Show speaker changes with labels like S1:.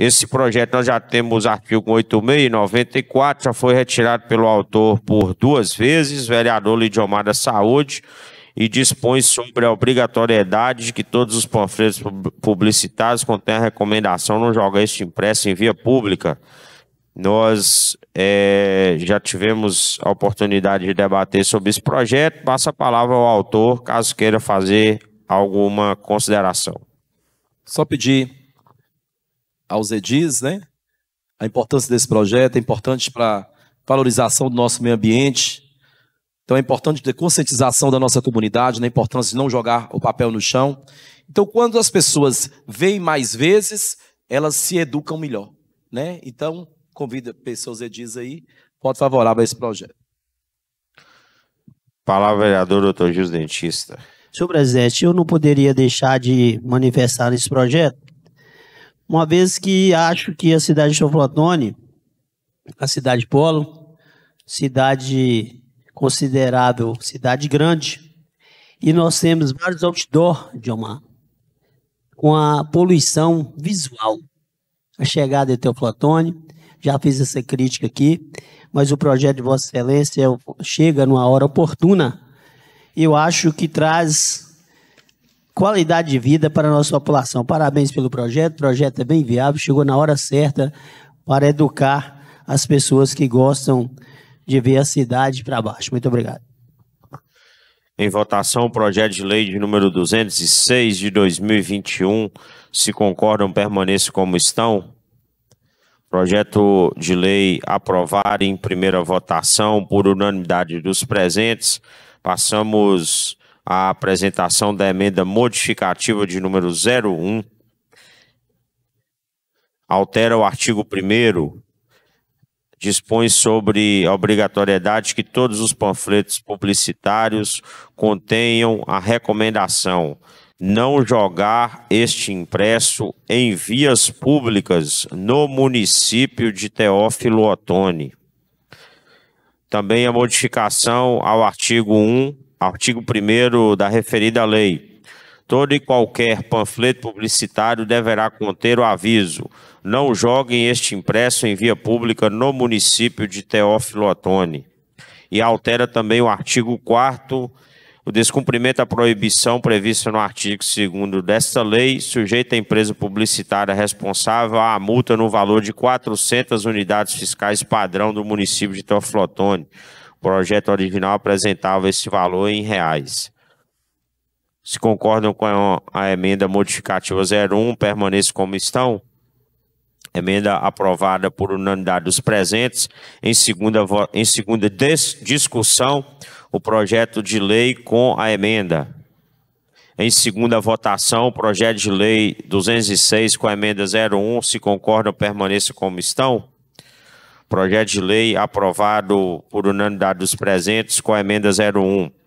S1: Esse projeto nós já temos artigo 86 e 94, já foi retirado pelo autor por duas vezes, vereador Lidiomar da Saúde, e dispõe sobre a obrigatoriedade de que todos os panfletos publicitários contenham a recomendação não jogar este impresso em via pública. Nós é, já tivemos a oportunidade de debater sobre esse projeto. Passa a palavra ao autor, caso queira fazer alguma consideração. Só pedir
S2: aos EDIs, né? A importância desse projeto é importante para valorização do nosso meio ambiente. Então é importante ter conscientização da nossa comunidade, na né? importância de não jogar o papel no chão. Então, quando as pessoas veem mais vezes, elas se educam melhor, né? Então, convida pessoas edis aí, para favorável a esse projeto.
S1: Palavra vereador doutor Gil Dentista.
S3: Senhor presidente, eu não poderia deixar de manifestar nesse projeto uma vez que acho que a cidade de Soflotone, a cidade polo, cidade considerável, cidade grande, e nós temos vários outdoor de uma com a poluição visual. A chegada de Teoflotone, já fiz essa crítica aqui, mas o projeto de Vossa Excelência chega numa hora oportuna. Eu acho que traz qualidade de vida para a nossa população. Parabéns pelo projeto, o projeto é bem viável, chegou na hora certa para educar as pessoas que gostam de ver a cidade para baixo. Muito obrigado.
S1: Em votação, o projeto de lei de número 206 de 2021. Se concordam, permaneça como estão. Projeto de lei aprovado em primeira votação por unanimidade dos presentes. Passamos a apresentação da emenda modificativa de número 01, altera o artigo 1 dispõe sobre a obrigatoriedade que todos os panfletos publicitários contenham a recomendação não jogar este impresso em vias públicas no município de Teófilo Otoni. Também a modificação ao artigo 1 Artigo 1 da referida lei. Todo e qualquer panfleto publicitário deverá conter o aviso: não joguem este impresso em via pública no município de Teófilo Otoni. E altera também o artigo 4 o descumprimento à proibição prevista no artigo 2 desta lei sujeita a empresa publicitária responsável à multa no valor de 400 unidades fiscais padrão do município de Teoflotone, projeto original apresentava esse valor em reais. Se concordam com a emenda modificativa 01, permaneça como estão. Emenda aprovada por unanimidade dos presentes. Em segunda, em segunda discussão, o projeto de lei com a emenda. Em segunda votação, o projeto de lei 206 com a emenda 01. Se concordam, permaneça como estão. Projeto de lei aprovado por unanimidade dos presentes com a emenda 01.